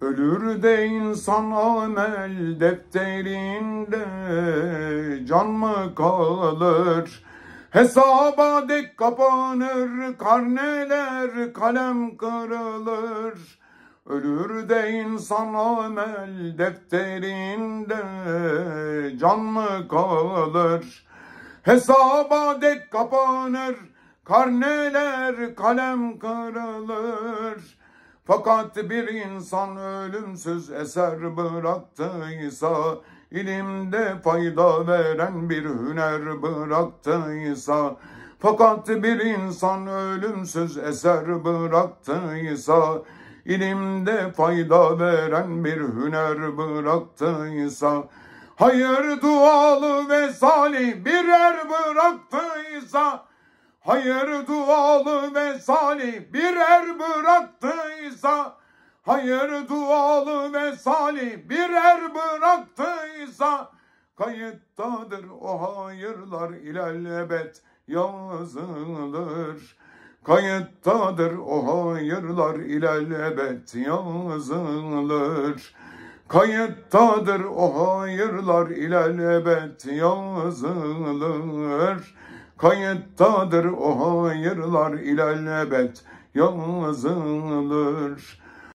Ölür de insan amel defterinde can mı kalır? Hesaba dek kapanır, karneler kalem kırılır. Ölür de insan amel defterinde can mı kalır? Hesaba dek kapanır, karneler kalem kırılır. Fakat bir insan ölümsüz eser bıraktıysa, ilimde fayda veren bir hüner bıraktıysa, fakat bir insan ölümsüz eser bıraktıysa, ilimde fayda veren bir hüner bıraktıysa, hayır dualı ve salih birer bıraktıysa, Hayır dualı ve salih birer bıraktıysa Hayır dualı ve salih birer bıraktıysa Kayıttadır o hayırlar ilelebet yazılır Kayıttadır o hayırlar ilelebet yazılır Kayıttadır o hayırlar ilelebet yazılır Kayıttadır o hayırlar ilelebet yazılır.